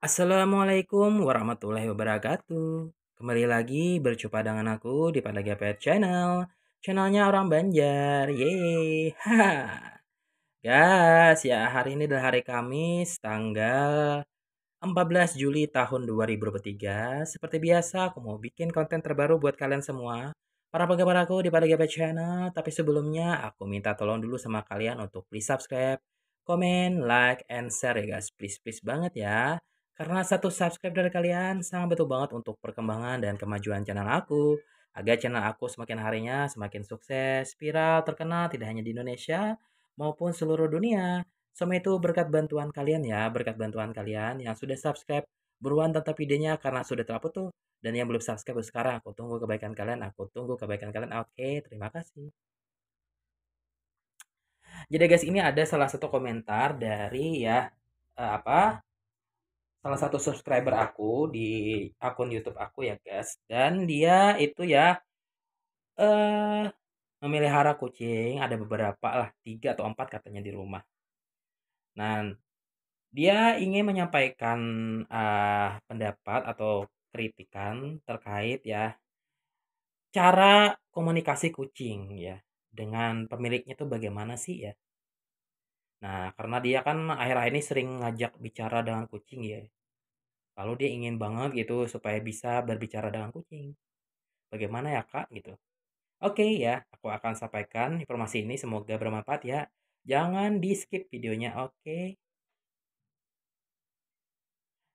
Assalamualaikum warahmatullahi wabarakatuh. Kembali lagi berjumpa dengan aku di Pada Gepet Channel. Channelnya orang Banjar. Yeay. Guys, ya hari ini adalah hari Kamis tanggal 14 Juli tahun 2023. Seperti biasa aku mau bikin konten terbaru buat kalian semua. Para penggemar aku di Pada Gepet Channel. Tapi sebelumnya aku minta tolong dulu sama kalian untuk please subscribe, Comment, like, and share ya guys. Please, please banget ya. Karena satu subscribe dari kalian sangat betul banget untuk perkembangan dan kemajuan channel aku. Agar channel aku semakin harinya semakin sukses, viral, terkenal tidak hanya di Indonesia maupun seluruh dunia. Semua itu berkat bantuan kalian ya, berkat bantuan kalian yang sudah subscribe. Buruan tetap videonya karena sudah terlalu tuh. Dan yang belum subscribe sekarang aku tunggu kebaikan kalian, aku tunggu kebaikan kalian. Oke, terima kasih. Jadi guys, ini ada salah satu komentar dari ya eh, apa salah satu subscriber aku di akun YouTube aku ya guys dan dia itu ya eh uh, memelihara kucing ada beberapa lah tiga atau empat katanya di rumah nah dia ingin menyampaikan uh, pendapat atau kritikan terkait ya cara komunikasi kucing ya dengan pemiliknya tuh bagaimana sih ya Nah, karena dia kan akhir-akhir ini sering ngajak bicara dengan kucing ya. Lalu dia ingin banget gitu supaya bisa berbicara dengan kucing. Bagaimana ya kak gitu? Oke ya, aku akan sampaikan informasi ini semoga bermanfaat ya. Jangan di skip videonya, oke?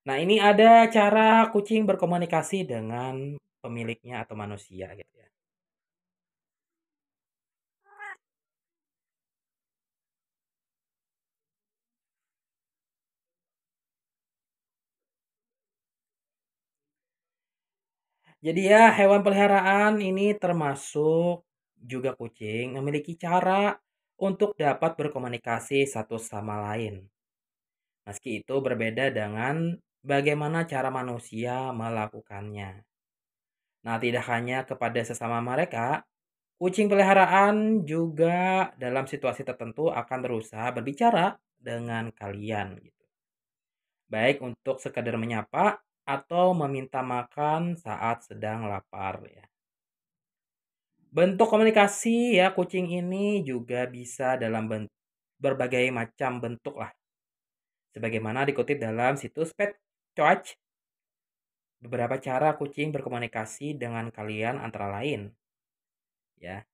Nah ini ada cara kucing berkomunikasi dengan pemiliknya atau manusia gitu ya. Jadi ya hewan peliharaan ini termasuk juga kucing memiliki cara untuk dapat berkomunikasi satu sama lain. Meski itu berbeda dengan bagaimana cara manusia melakukannya. Nah, tidak hanya kepada sesama mereka, kucing peliharaan juga dalam situasi tertentu akan berusaha berbicara dengan kalian gitu. Baik untuk sekadar menyapa atau meminta makan saat sedang lapar ya. Bentuk komunikasi ya kucing ini juga bisa dalam berbagai macam bentuk lah. Sebagaimana dikutip dalam situs Pet Coach, beberapa cara kucing berkomunikasi dengan kalian antara lain. Ya.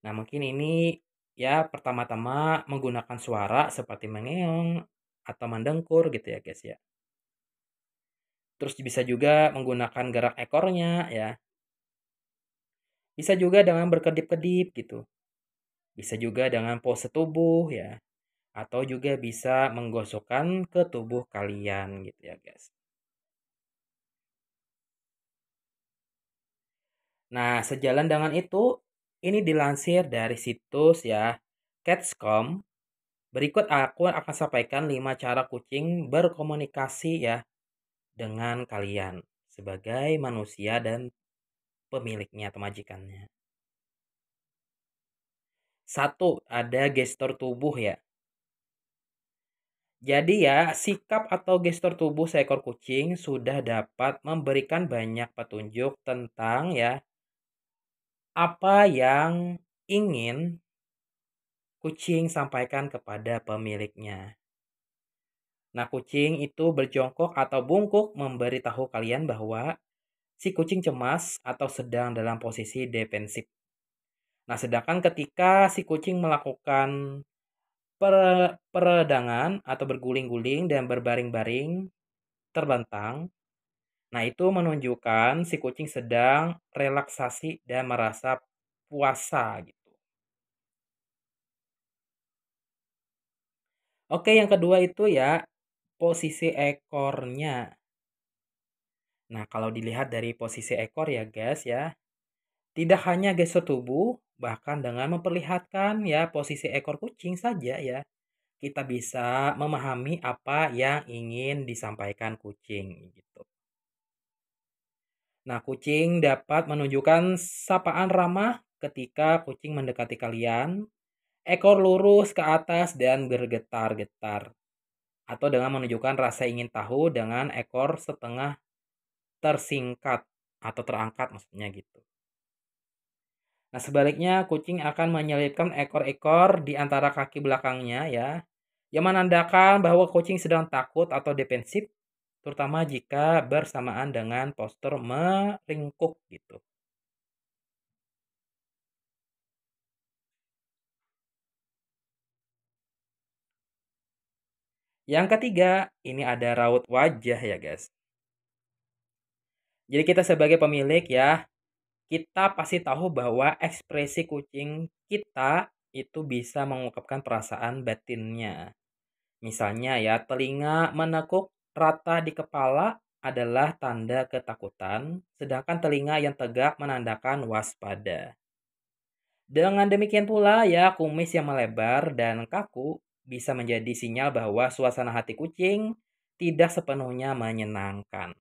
Nah, mungkin ini ya pertama-tama menggunakan suara seperti mengeong atau mendengkur gitu ya, guys ya. Terus bisa juga menggunakan gerak ekornya ya. Bisa juga dengan berkedip-kedip gitu. Bisa juga dengan pose tubuh ya. Atau juga bisa menggosokkan ke tubuh kalian gitu ya guys. Nah, sejalan dengan itu, ini dilansir dari situs ya, Cats.com. Berikut aku akan sampaikan 5 cara kucing berkomunikasi ya dengan kalian sebagai manusia dan pemiliknya atau majikannya. Satu, ada gestur tubuh ya. Jadi ya, sikap atau gestur tubuh seekor kucing sudah dapat memberikan banyak petunjuk tentang ya apa yang ingin kucing sampaikan kepada pemiliknya. Nah, kucing itu berjongkok atau bungkuk memberitahu kalian bahwa si kucing cemas atau sedang dalam posisi defensif. Nah, sedangkan ketika si kucing melakukan per peredangan atau berguling-guling dan berbaring-baring terbentang, nah itu menunjukkan si kucing sedang relaksasi dan merasa puasa gitu. Oke, yang kedua itu ya posisi ekornya. Nah, kalau dilihat dari posisi ekor ya guys ya, tidak hanya gestur tubuh, bahkan dengan memperlihatkan ya posisi ekor kucing saja ya, kita bisa memahami apa yang ingin disampaikan kucing gitu. Nah, kucing dapat menunjukkan sapaan ramah ketika kucing mendekati kalian, ekor lurus ke atas dan bergetar-getar atau dengan menunjukkan rasa ingin tahu dengan ekor setengah tersingkat atau terangkat maksudnya gitu. Nah, sebaliknya kucing akan menyelipkan ekor-ekor di antara kaki belakangnya ya, yang menandakan bahwa kucing sedang takut atau defensif, terutama jika bersamaan dengan postur meringkuk gitu. Yang ketiga, ini ada raut wajah ya guys. Jadi kita sebagai pemilik ya, kita pasti tahu bahwa ekspresi kucing kita itu bisa mengungkapkan perasaan batinnya. Misalnya ya, telinga menekuk rata di kepala adalah tanda ketakutan, sedangkan telinga yang tegak menandakan waspada. Dengan demikian pula ya, kumis yang melebar dan kaku bisa menjadi sinyal bahwa suasana hati kucing tidak sepenuhnya menyenangkan.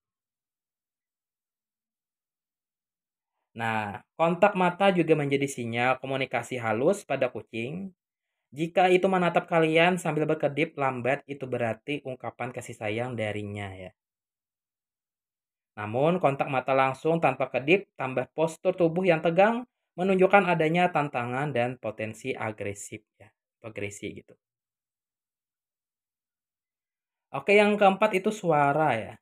Nah, kontak mata juga menjadi sinyal komunikasi halus pada kucing. Jika itu menatap kalian sambil berkedip lambat, itu berarti ungkapan kasih sayang darinya ya. Namun, kontak mata langsung tanpa kedip tambah postur tubuh yang tegang menunjukkan adanya tantangan dan potensi agresif ya, agresi gitu. Oke, yang keempat itu suara ya.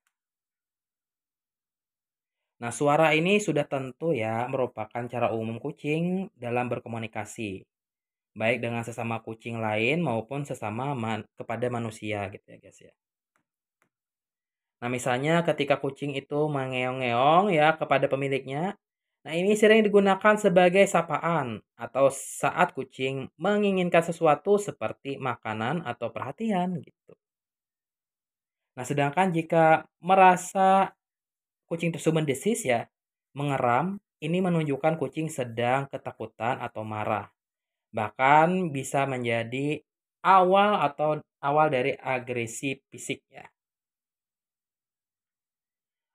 Nah, suara ini sudah tentu ya merupakan cara umum kucing dalam berkomunikasi, baik dengan sesama kucing lain maupun sesama man kepada manusia gitu ya, guys ya. Nah, misalnya ketika kucing itu mengeong-ngeong ya kepada pemiliknya. Nah, ini sering digunakan sebagai sapaan atau saat kucing menginginkan sesuatu seperti makanan atau perhatian gitu. Nah, sedangkan jika merasa kucing tersebut mendesis ya, mengeram, ini menunjukkan kucing sedang ketakutan atau marah. Bahkan bisa menjadi awal atau awal dari agresi fisik ya.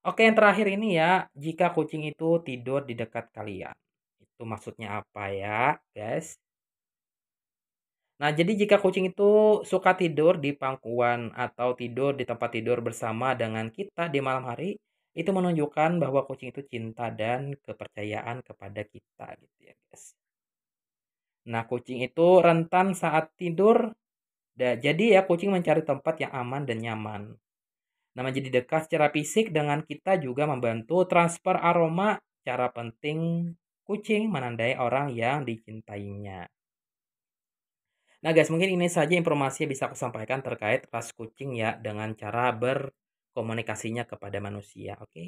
Oke, yang terakhir ini ya, jika kucing itu tidur di dekat kalian. Itu maksudnya apa ya, guys? Nah, jadi jika kucing itu suka tidur di pangkuan atau tidur di tempat tidur bersama dengan kita di malam hari, itu menunjukkan bahwa kucing itu cinta dan kepercayaan kepada kita gitu ya, guys. Nah, kucing itu rentan saat tidur. jadi ya kucing mencari tempat yang aman dan nyaman. Nah, menjadi dekat secara fisik dengan kita juga membantu transfer aroma, cara penting kucing menandai orang yang dicintainya. Nah guys, mungkin ini saja informasi yang bisa aku sampaikan terkait ras kucing ya dengan cara berkomunikasinya kepada manusia, oke? Okay?